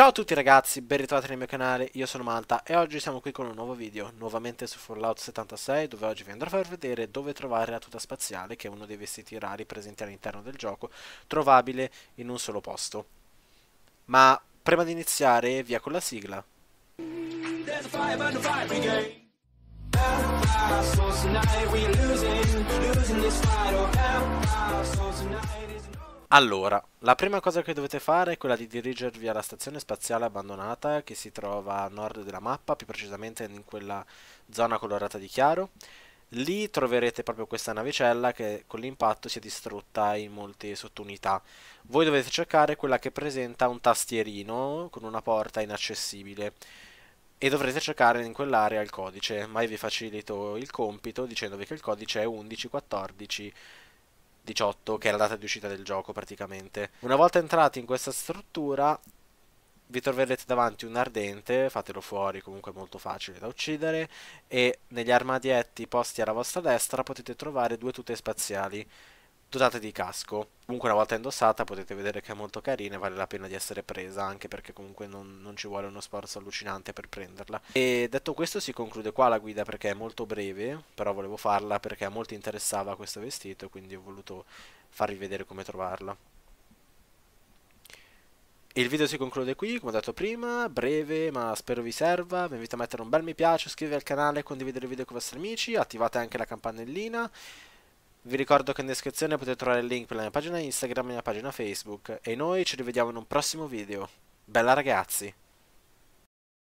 Ciao a tutti ragazzi, ben ritrovati nel mio canale, io sono Malta e oggi siamo qui con un nuovo video, nuovamente su Fallout 76, dove oggi vi andrò a far vedere dove trovare la tuta spaziale, che è uno dei vestiti rari presenti all'interno del gioco, trovabile in un solo posto. Ma prima di iniziare, via con la sigla. There's allora, la prima cosa che dovete fare è quella di dirigervi alla stazione spaziale abbandonata che si trova a nord della mappa, più precisamente in quella zona colorata di chiaro. Lì troverete proprio questa navicella che con l'impatto si è distrutta in molte sottunità. Voi dovete cercare quella che presenta un tastierino con una porta inaccessibile e dovrete cercare in quell'area il codice, ma io vi facilito il compito dicendovi che il codice è 1114 18, che è la data di uscita del gioco praticamente. Una volta entrati in questa struttura, vi troverete davanti un ardente, fatelo fuori, comunque molto facile da uccidere, e negli armadietti posti alla vostra destra potete trovare due tute spaziali dotata di casco. Comunque una volta indossata potete vedere che è molto carina e vale la pena di essere presa, anche perché comunque non, non, ci vuole uno sforzo allucinante per prenderla. E detto questo si conclude qua la guida perché è molto breve, però volevo farla perché a molti interessava questo vestito, quindi ho voluto farvi vedere come trovarla. Il video si conclude qui, come ho detto prima, breve ma spero vi serva, vi invito a mettere un bel mi piace, iscrivervi al canale, condividere il video con i vostri amici, attivate anche la campanellina vi ricordo che in descrizione potete trovare il link per la mia pagina Instagram e la mia pagina Facebook e noi ci rivediamo in un prossimo video. Bella ragazzi!